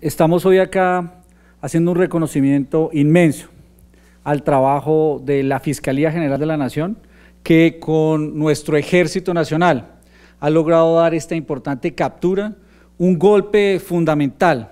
Estamos hoy acá haciendo un reconocimiento inmenso al trabajo de la Fiscalía General de la Nación, que con nuestro Ejército Nacional ha logrado dar esta importante captura, un golpe fundamental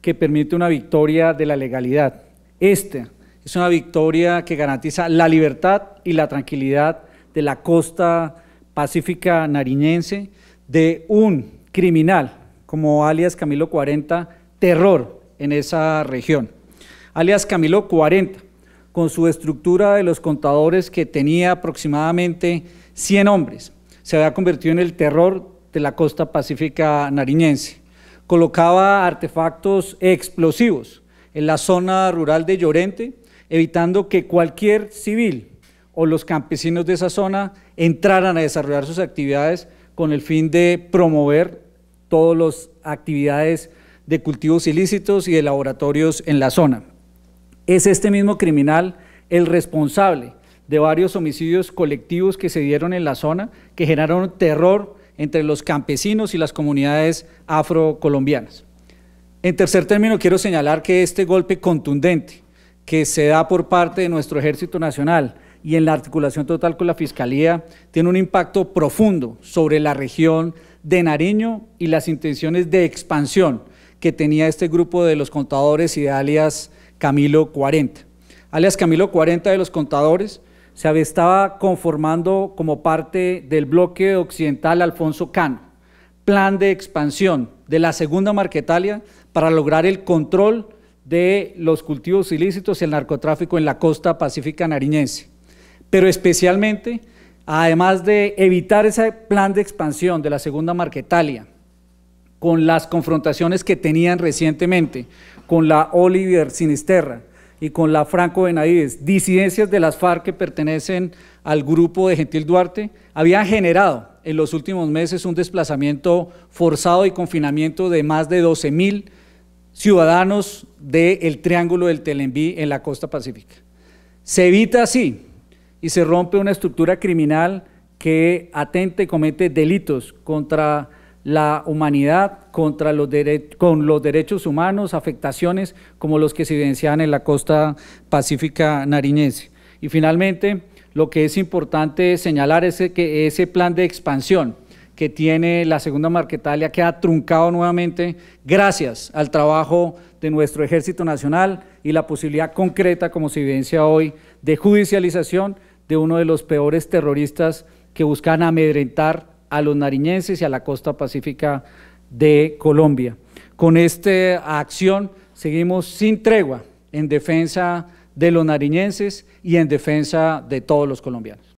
que permite una victoria de la legalidad. Esta es una victoria que garantiza la libertad y la tranquilidad de la costa pacífica nariñense de un criminal como alias Camilo 40 terror en esa región. Alias Camilo 40, con su estructura de los contadores que tenía aproximadamente 100 hombres, se había convertido en el terror de la costa pacífica nariñense. Colocaba artefactos explosivos en la zona rural de Llorente, evitando que cualquier civil o los campesinos de esa zona entraran a desarrollar sus actividades con el fin de promover todas las actividades de cultivos ilícitos y de laboratorios en la zona. Es este mismo criminal el responsable de varios homicidios colectivos que se dieron en la zona, que generaron terror entre los campesinos y las comunidades afrocolombianas. En tercer término, quiero señalar que este golpe contundente que se da por parte de nuestro Ejército Nacional y en la articulación total con la Fiscalía tiene un impacto profundo sobre la región de Nariño y las intenciones de expansión que tenía este grupo de los contadores y de alias Camilo 40. Alias Camilo 40 de los contadores se estaba conformando como parte del bloque occidental Alfonso Cano, plan de expansión de la segunda Marquetalia para lograr el control de los cultivos ilícitos y el narcotráfico en la costa pacífica nariñense. Pero especialmente, además de evitar ese plan de expansión de la segunda Marquetalia, con las confrontaciones que tenían recientemente con la Oliver Sinisterra y con la Franco Benavides, disidencias de las FARC que pertenecen al grupo de Gentil Duarte, habían generado en los últimos meses un desplazamiento forzado y confinamiento de más de 12 mil ciudadanos del Triángulo del Telenví en la costa pacífica. Se evita así y se rompe una estructura criminal que atenta y comete delitos contra la humanidad contra los con los derechos humanos, afectaciones como los que se evidencian en la costa pacífica nariñense. Y finalmente, lo que es importante señalar es que ese plan de expansión que tiene la segunda Marquetalia queda truncado nuevamente gracias al trabajo de nuestro Ejército Nacional y la posibilidad concreta, como se evidencia hoy, de judicialización de uno de los peores terroristas que buscan amedrentar a los nariñenses y a la costa pacífica de Colombia. Con esta acción seguimos sin tregua en defensa de los nariñenses y en defensa de todos los colombianos.